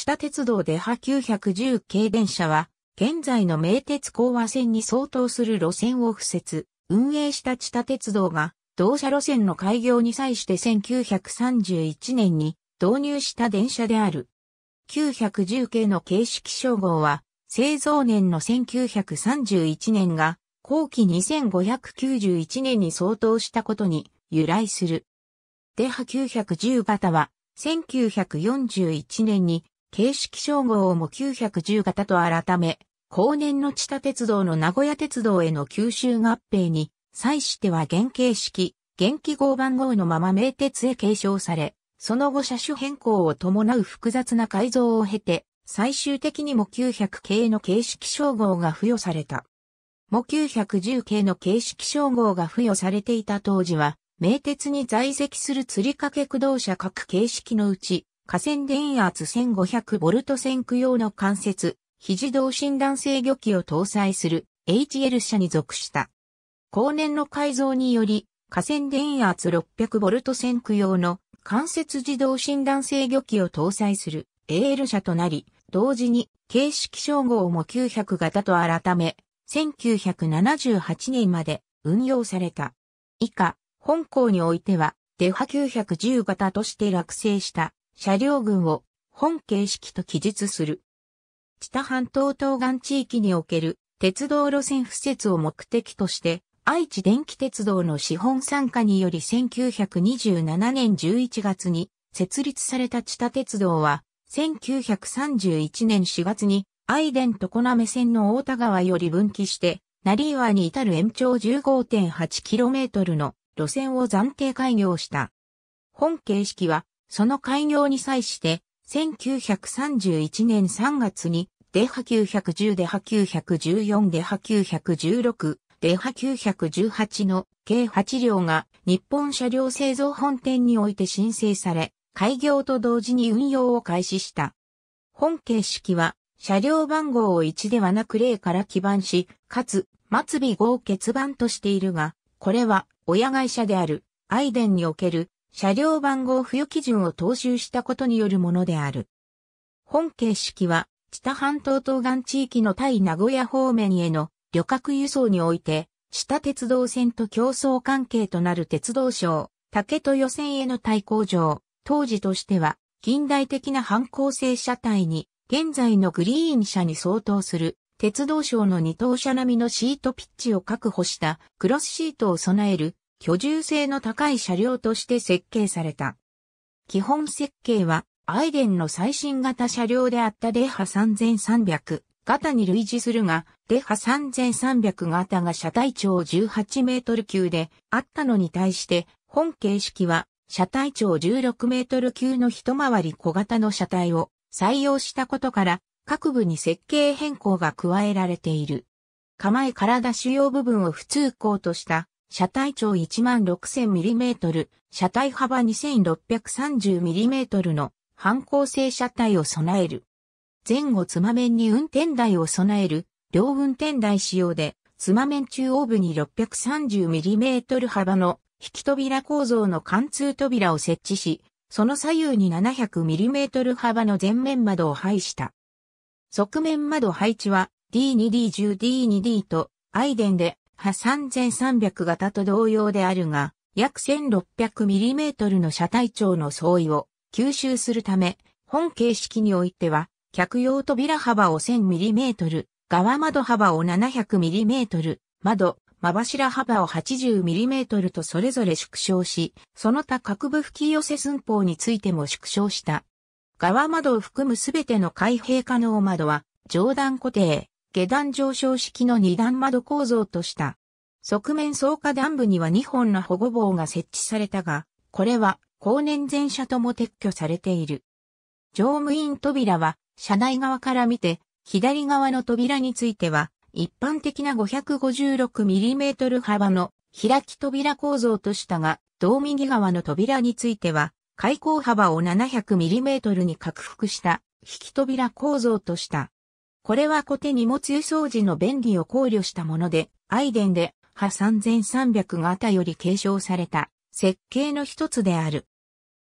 地下鉄道で波910系電車は、現在の名鉄講和線に相当する路線を付設、運営した地下鉄道が、同社路線の開業に際して1931年に導入した電車である。910系の形式称号は、製造年の1931年が、後期2591年に相当したことに由来する。デハ910型は、1941年に形式称号をも910型と改め、後年の地下鉄道の名古屋鉄道への吸収合併に、際しては原形式、原記号番号のまま名鉄へ継承され、その後車種変更を伴う複雑な改造を経て、最終的にも900系の形式称号が付与された。も910系の形式称号が付与されていた当時は、名鉄に在籍する釣掛駆動車各形式のうち、河川電圧 1500V 線区用の関節、非自動診断制御機を搭載する HL 車に属した。後年の改造により、河川電圧 600V 線区用の関節自動診断制御機を搭載する AL 車となり、同時に形式称号も900型と改め、1978年まで運用された。以下、本校においては、デハ910型として落成した車両群を本形式と記述する。北半島東岸地域における鉄道路線敷設を目的として、愛知電気鉄道の資本参加により1927年11月に設立された知多鉄道は、1931年4月に愛電常滑線の大田川より分岐して、成岩に至る延長 15.8km の路線を暫定開業した。本形式はその開業に際して、1931年3月に、デハ910、デハ914、デハ916、デハ918の計8両が日本車両製造本店において申請され、開業と同時に運用を開始した。本形式は、車両番号を1ではなく0から基盤し、かつ、末尾5を欠番としているが、これは、親会社である、アイデンにおける車両番号付与基準を踏襲したことによるものである。本形式は、知多半島東岸地域の対名古屋方面への旅客輸送において、知多鉄道線と競争関係となる鉄道省、竹予選への対抗上、当時としては、近代的な反抗性車体に、現在のグリーン車に相当する、鉄道省の二等車並みのシートピッチを確保したクロスシートを備える居住性の高い車両として設計された。基本設計は、アイデンの最新型車両であったデハ3300型に類似するが、デハ3300型が車体長18メートル級であったのに対して、本形式は車体長16メートル級の一回り小型の車体を採用したことから、各部に設計変更が加えられている。構え体主要部分を普通行とした車体長 16000mm、車体幅 2630mm の反光性車体を備える。前後つま面に運転台を備える、両運転台仕様で、つま面中央部に 630mm 幅の引き扉構造の貫通扉を設置し、その左右に 700mm 幅の前面窓を配した。側面窓配置は D2D10D2D とアイデンでは3300型と同様であるが、約 1600mm の車体長の相違を吸収するため、本形式においては、客用扉幅を 1000mm、側窓幅を 700mm、窓、間柱幅を 80mm とそれぞれ縮小し、その他各部吹き寄せ寸法についても縮小した。側窓を含むすべての開閉可能窓は、上段固定、下段上昇式の二段窓構造とした。側面草下段部には2本の保護棒が設置されたが、これは後年前車とも撤去されている。乗務員扉は車内側から見て、左側の扉については、一般的な 556mm 幅の開き扉構造としたが、同右側の扉については、開口幅を 700mm に拡幅した引き扉構造とした。これは小手荷物輸送時の便利を考慮したもので、アイデンで波3300型より継承された設計の一つである。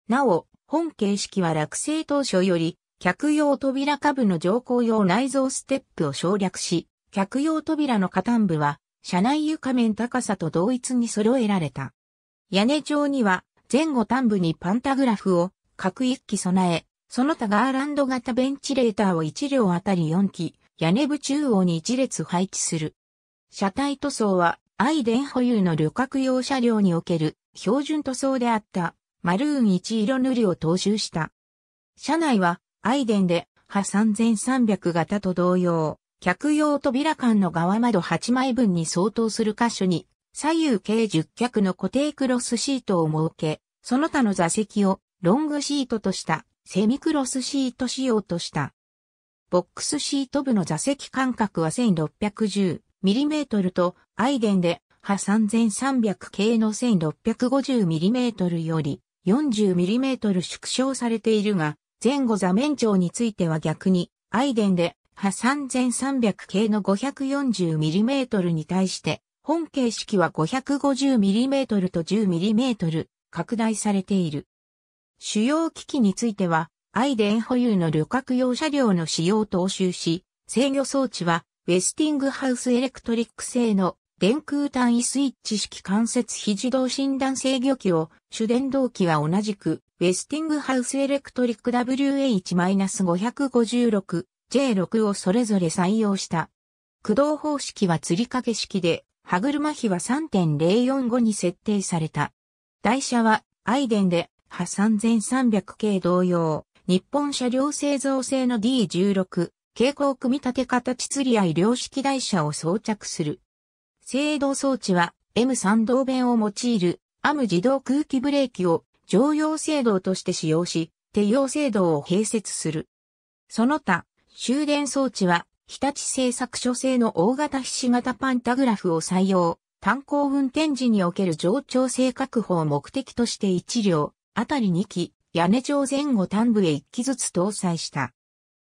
なお、本形式は落成当初より、客用扉下部の乗降用内蔵ステップを省略し、客用扉の下端部は、車内床面高さと同一に揃えられた。屋根上には、前後端部にパンタグラフを各一機備え、その他ガーランド型ベンチレーターを1両あたり4機、屋根部中央に1列配置する。車体塗装はアイデン保有の旅客用車両における標準塗装であったマルーン1色塗りを踏襲した。車内はアイデンで波3300型と同様、客用扉間の側窓8枚分に相当する箇所に左右計10脚の固定クロスシートを設け、その他の座席をロングシートとしたセミクロスシート仕様とした。ボックスシート部の座席間隔は1610、mm とアイデンで波3300系の 1650mm より 40mm 縮小されているが、前後座面長については逆に、アイデンで波3300系の 540mm に対して、本形式は 550mm と 10mm 拡大されている。主要機器については、アイデン保有の旅客用車両の使用と押収し、制御装置はウェスティングハウスエレクトリック製の電空単位スイッチ式関節非自動診断制御機を、主電動機は同じく、ウェスティングハウスエレクトリック WH-556J6 をそれぞれ採用した。駆動方式は吊り掛け式で、歯車比は3.045に設定された。台車は、アイデンで、ハ3300系同様、日本車両製造製の D16、蛍光組み立て形釣り合い量式台車を装着する。制動装置は M3 動弁を用いるアム自動空気ブレーキを常用制動として使用し、手用制動を併設する。その他、終電装置は日立製作所製の大型菱形パンタグラフを採用。炭鉱運転時における上調性確保を目的として1両、あたり2機、屋根上前後端部へ1機ずつ搭載した。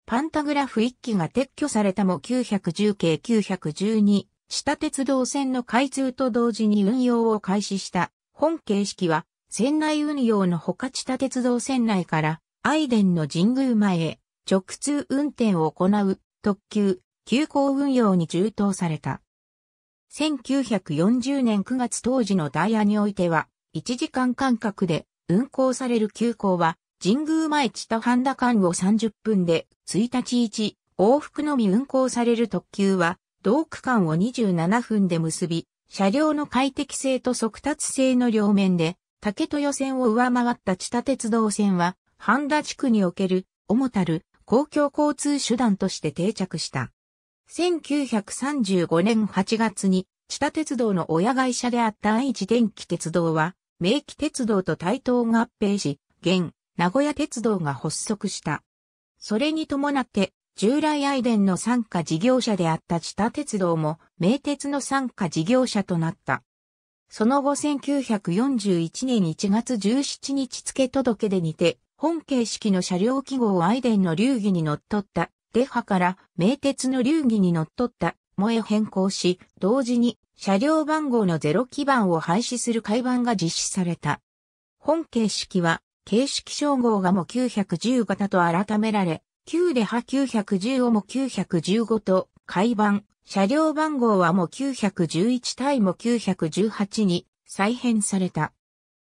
パンタグラフ1機が撤去されたも910系912、下鉄道線の開通と同時に運用を開始した本形式は、船内運用のほか地下鉄道船内から、アイデンの神宮前へ直通運転を行う特急、急行運用に充当された。1940年9月当時のダイヤにおいては、1時間間隔で運行される急行は、神宮前千田半田間を30分で1日1往復のみ運行される特急は、同区間を27分で結び、車両の快適性と速達性の両面で、竹豊線を上回った地下鉄道線は、半田地区における、主たる公共交通手段として定着した。1935年8月に、地下鉄道の親会社であった愛知電気鉄道は、明機鉄道と対等合併し、現、名古屋鉄道が発足した。それに伴って、従来愛電の参加事業者であった地下鉄道も、名鉄の参加事業者となった。その後1941年1月17日付届でにて、本形式の車両記号愛電の流儀に則っった、デハから名鉄の流儀に則っった、もえ変更し、同時に車両番号のゼロ基盤を廃止する改版が実施された。本形式は形式称号がも910型と改められ、旧で派910をも915と、改版、車両番号はも911対も918に再編された。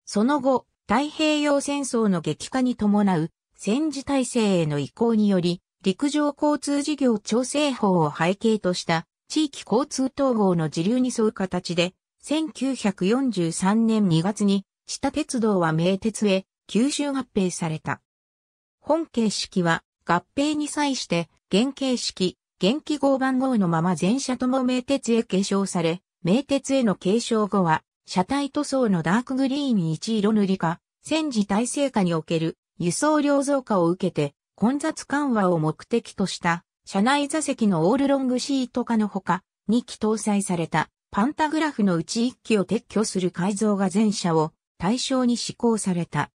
その後、太平洋戦争の激化に伴う戦時体制への移行により、陸上交通事業調整法を背景とした地域交通統合の時流に沿う形で、1943年2月に、地下鉄道は名鉄へ、吸収合併された。本形式は合併に際して原形式、原記号番号のまま全車とも名鉄へ継承され、名鉄への継承後は車体塗装のダークグリーンに一色塗りか、戦時体制下における輸送量増加を受けて混雑緩和を目的とした車内座席のオールロングシート化のほか、2機搭載されたパンタグラフのうち1機を撤去する改造が全車を対象に施行された。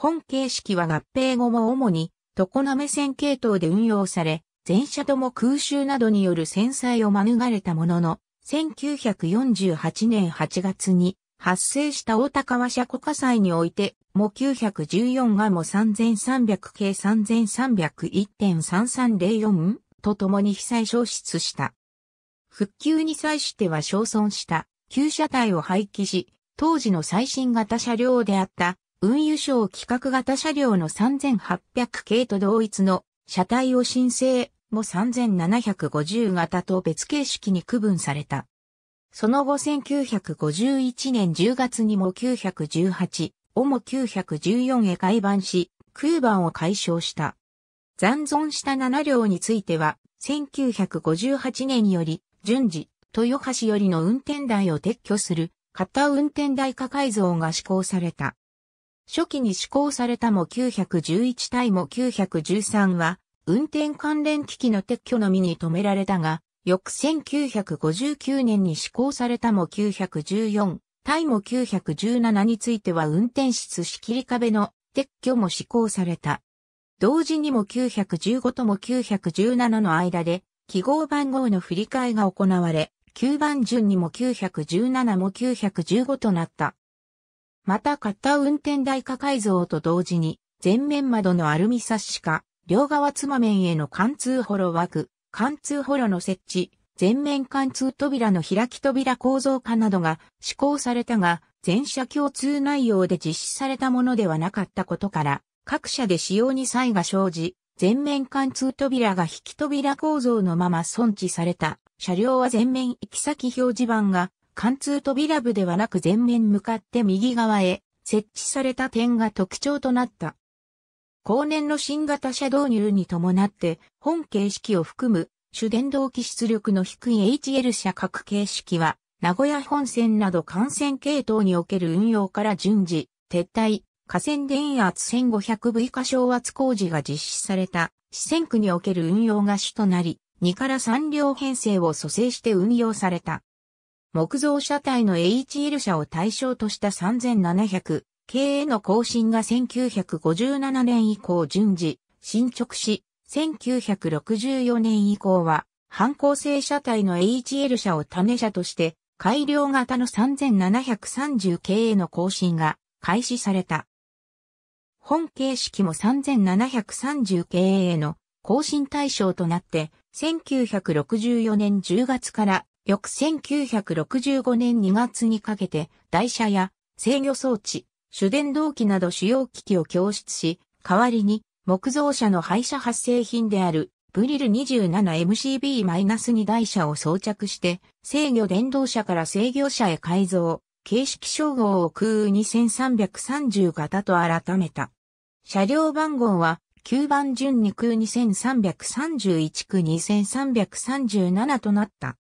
本形式は合併後も主に、常滑線系統で運用され、全車とも空襲などによる戦災を免れたものの、1948年8月に発生した大高和車庫火災において、も914がも3300系3301.3304と共に被災消失した。復旧に際しては消損した旧車体を廃棄し、当時の最新型車両であった運輸省規格型車両の3800系と同一の車体を申請も3750型と別形式に区分された。その後1951年10月にも918、おも914へ改版し、9番を解消した。残存した7両については、1958年より、順次、豊橋よりの運転台を撤去する、型運転台化改造が施行された。初期に施行されたも911対も913は、運転関連機器の撤去のみに止められたが、翌1959年に施行されたも914、対も917については運転室仕切り壁の撤去も施行された。同時にも915とも917の間で、記号番号の振り替えが行われ、9番順にも917も915となった。またた運転台化改造と同時に、前面窓のアルミサッシ化、両側つま面への貫通ホロ枠、貫通ホロの設置、全面貫通扉の開き扉構造化などが施行されたが、全社共通内容で実施されたものではなかったことから、各社で使用に差異が生じ、全面貫通扉が引き扉構造のまま存置された。車両は全面行き先表示板が貫通扉部ではなく前面向かって右側へ設置された点が特徴となった。後年の新型車導入に伴って本形式を含む主電動機出力の低い HL 車格形式は名古屋本線など幹線系統における運用から順次撤退、河川電圧 1500V 化昇小圧工事が実施された四川区における運用が主となり、2から3両編成を蘇生して運用された。木造車体の HL 車を対象とした3700系への更新が1957年以降順次、進捗し、1964年以降は、反抗性車体の HL 車を種車として、改良型の3730系への更新が開始された。本形式も3730系への更新対象となって、1964年10月から翌1965年2月にかけて、台車や制御装置、主電動機など主要機器を供出し、代わりに木造車の廃車発生品であるブリル 27MCB-2 台車を装着して、制御電動車から制御車へ改造、形式称号を空2330型と改めた。車両番号は9番順に空2331区2337となった。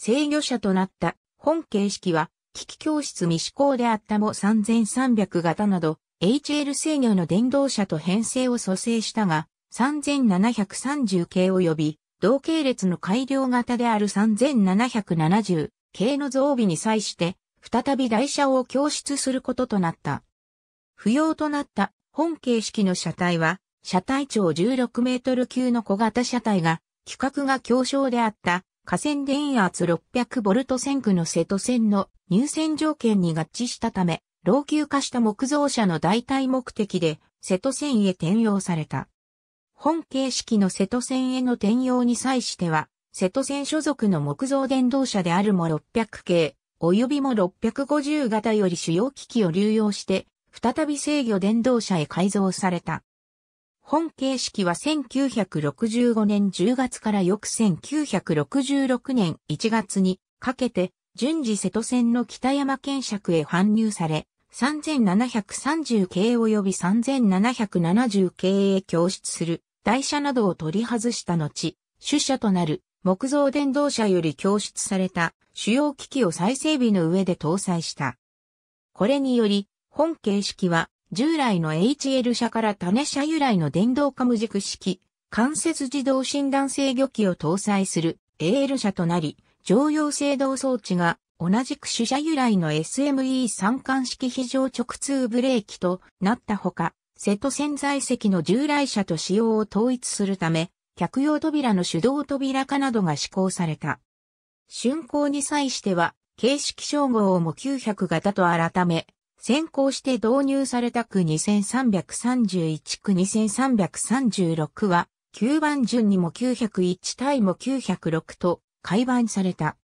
制御者となった本形式は、機器教室未試行であったも3300型など、HL 制御の電動車と編成を蘇生したが、3730系及び、同系列の改良型である3770系の増備に際して、再び台車を供出することとなった。不要となった本形式の車体は、車体長16メートル級の小型車体が、規格が強小であった河川電圧 600V 線区の瀬戸線の入線条件に合致したため、老朽化した木造車の代替目的で瀬戸線へ転用された。本形式の瀬戸線への転用に際しては、瀬戸線所属の木造電動車であるも600系、及びも650型より主要機器を流用して、再び制御電動車へ改造された。本形式は1965年10月から翌1966年1月にかけて順次瀬戸線の北山県尺へ搬入され、3730系及び3770系へ供出する台車などを取り外した後、主車となる木造電動車より供出された主要機器を再整備の上で搭載した。これにより、本形式は従来の HL 車から種車由来の電動化無軸式、関節自動診断制御機を搭載する AL 車となり、常用制動装置が同じく主車由来の SME 三冠式非常直通ブレーキとなったほか、瀬戸潜在席の従来車と仕様を統一するため、客用扉の手動扉化などが施行された。竣工に際しては、形式称号をも900型と改め、先行して導入された区2331区2336は、9番順にも901対も906と、改版された。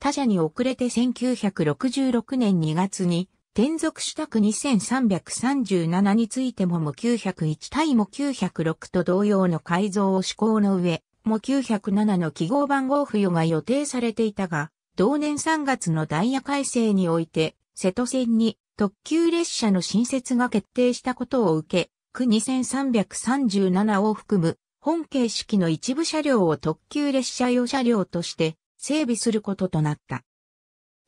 他社に遅れて1966年2月に、転属した区2337についてもも901対も906と同様の改造を施行の上、も907の記号番号付与が予定されていたが、同年3月のダイヤ改正において、瀬戸線に特急列車の新設が決定したことを受け、区2337を含む本形式の一部車両を特急列車用車両として整備することとなった。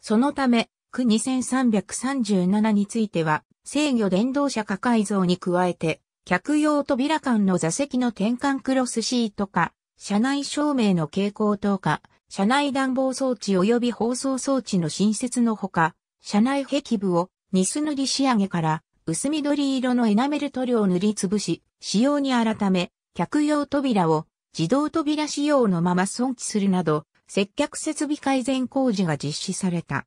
そのため、区2337については、制御電動車化改造に加えて、客用扉間の座席の転換クロスシート化、車内照明の蛍光灯化、車内暖房装置及び放送装置の新設のほか、車内壁部をニス塗り仕上げから薄緑色のエナメル塗料を塗りつぶし、仕様に改め、客用扉を自動扉仕様のまま損置するなど、接客設備改善工事が実施された。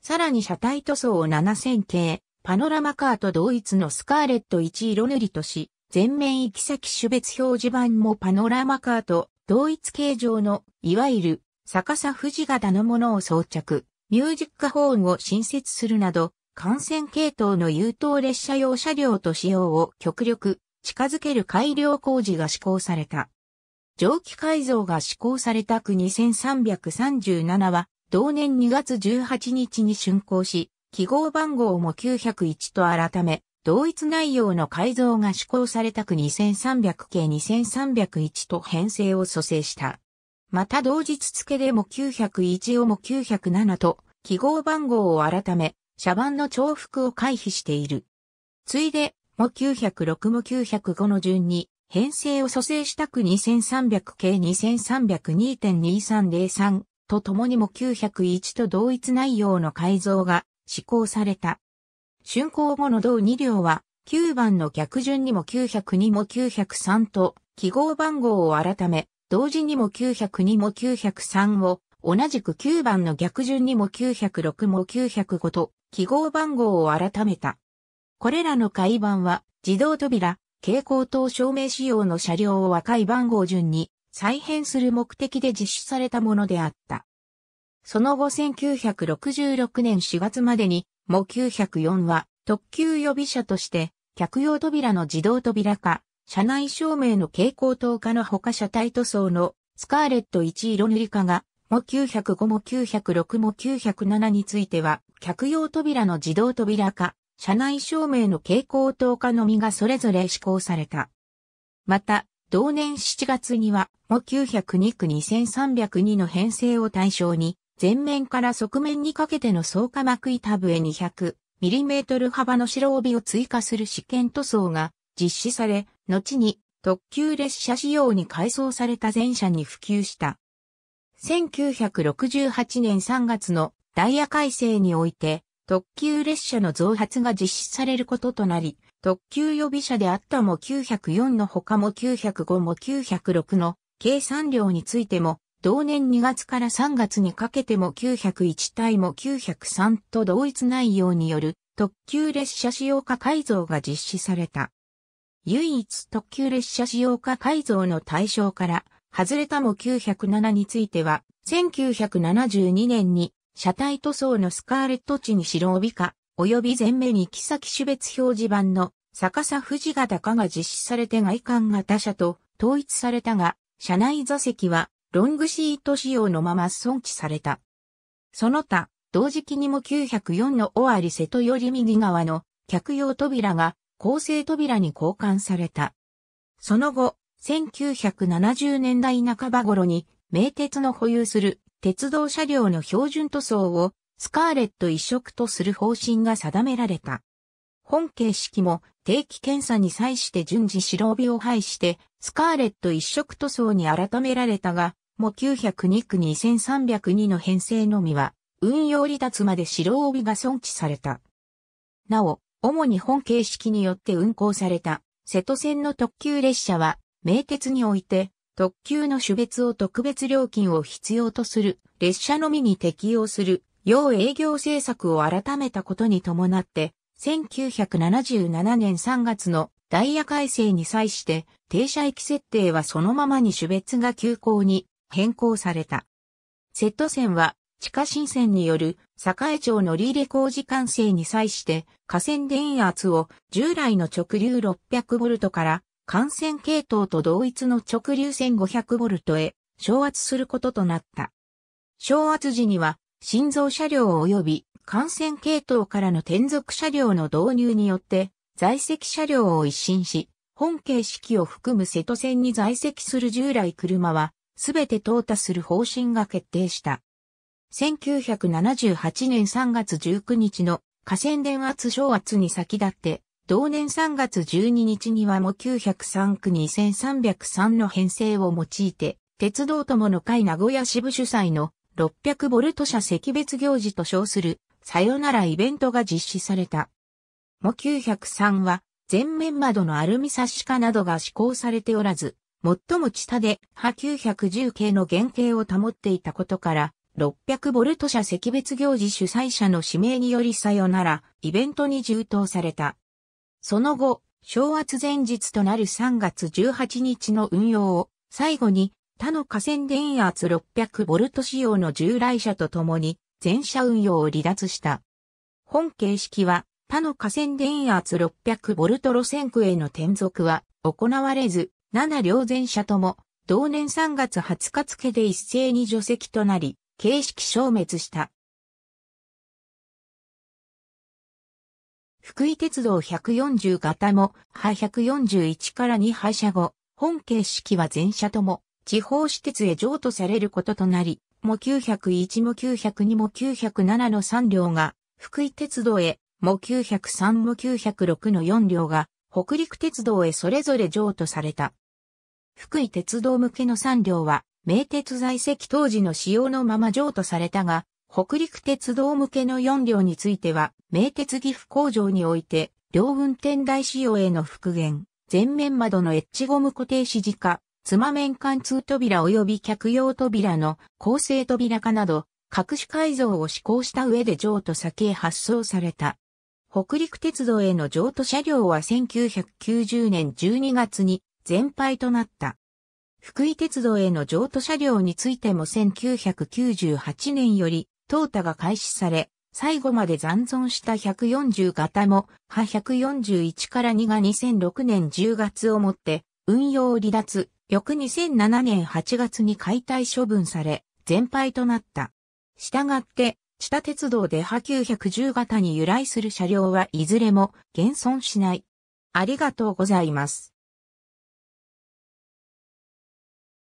さらに車体塗装を7000系、パノラマカーと同一のスカーレット1色塗りとし、全面行き先種別表示板もパノラマカーと同一形状の、いわゆる逆さ富士型のものを装着。ミュージックホーンを新設するなど、幹線系統の優等列車用車両と使用を極力近づける改良工事が施行された。蒸気改造が施行された区2337は、同年2月18日に竣工し、記号番号も901と改め、同一内容の改造が施行された区2300系2301と編成を蘇生した。また同日付でも901をも907と記号番号を改め、車番の重複を回避している。ついで、も906も905の順に、編成を蘇生したく2300系2302.2303と共にも901と同一内容の改造が施行された。竣工後の同2両は、9番の逆順にも902も903と記号番号を改め、同時にも902も903を同じく9番の逆順にも906も905と記号番号を改めた。これらの階番は自動扉、蛍光灯照明仕様の車両を若い番号順に再編する目的で実施されたものであった。その後1966年4月までに、も904は特急予備車として客用扉の自動扉化、車内照明の蛍光灯化の他車体塗装のスカーレット1色塗り化がも905も906も907については、客用扉の自動扉化、車内照明の蛍光灯化のみがそれぞれ施行された。また、同年7月には、も902区2302の編成を対象に、前面から側面にかけての総化膜板笛 200mm 幅の白帯を追加する試験塗装が実施され、後に特急列車仕様に改装された全車に普及した。1968年3月のダイヤ改正において、特急列車の増発が実施されることとなり、特急予備車であったも904の他も905も906の計算量についても、同年2月から3月にかけても901対も903と同一内容による特急列車使用化改造が実施された。唯一特急列車使用化改造の対象から外れたも907については、1972年に車体塗装のスカーレット地に白帯化、及び前面に木先種別表示板の逆さ富士型化が実施されて外観が他社と統一されたが、車内座席はロングシート仕様のまま損置された。その他、同時期にも904の尾張瀬戸より右側の客用扉が構成扉に交換された。その後、1970年代半ば頃に、名鉄の保有する鉄道車両の標準塗装をスカーレット一色とする方針が定められた。本形式も定期検査に際して順次白帯を配してスカーレット一色塗装に改められたが、も902区2302の編成のみは運用離脱まで白帯が存置された。なお、主に本形式によって運行された瀬戸線の特急列車は名鉄において、特急の種別を特別料金を必要とする、列車のみに適用する、要営業政策を改めたことに伴って、1977年3月のダイヤ改正に際して、停車駅設定はそのままに種別が急行に変更された。セット線は、地下新線による栄町乗り入れ工事完成に際して、河川電圧を従来の直流 600V から感染系統と同一の直流線 500V へ昇圧することとなった。昇圧時には心臓車両及び感染系統からの転属車両の導入によって在籍車両を一新し、本形式を含む瀬戸線に在籍する従来車はすべて淘汰する方針が決定した。1978年3月19日の河川電圧昇圧に先立って同年3月12日にはも903区2303の編成を用いて、鉄道友の会名古屋支部主催の600ボルト車石別行事と称する、さよならイベントが実施された。も903は、前面窓のアルミサッシ化などが施行されておらず、最も下で波910系の原型を保っていたことから、600ボルト社石別行事主催者の指名によりさよなら、イベントに充当された。その後、正圧前日となる3月18日の運用を、最後に他の河川電圧 600V 仕様の従来車と共に、全車運用を離脱した。本形式は、他の河川電圧 600V 路線区への転属は行われず、7両全車とも、同年3月20日付で一斉に除籍となり、形式消滅した。福井鉄道140型も、派141から2廃車後、本形式は全車とも、地方私鉄へ譲渡されることとなり、も901も902も907の3両が、福井鉄道へ、も903も906の4両が、北陸鉄道へそれぞれ譲渡された。福井鉄道向けの3両は、名鉄在籍当時の使用のまま譲渡されたが、北陸鉄道向けの4両については、名鉄岐阜工場において、両運転台仕様への復元、前面窓のエッジゴム固定指示化、妻面貫通扉及び客用扉の構成扉化など、各種改造を施行した上で譲渡先へ発送された。北陸鉄道への譲渡車両は1990年12月に全廃となった。福井鉄道への譲渡車両についても1998年より、淘汰が開始され、最後まで残存した140型も、派141から2が2006年10月をもって、運用離脱、翌2007年8月に解体処分され、全廃となった。したがって、地下鉄道で派910型に由来する車両はいずれも現存しない。ありがとうございます。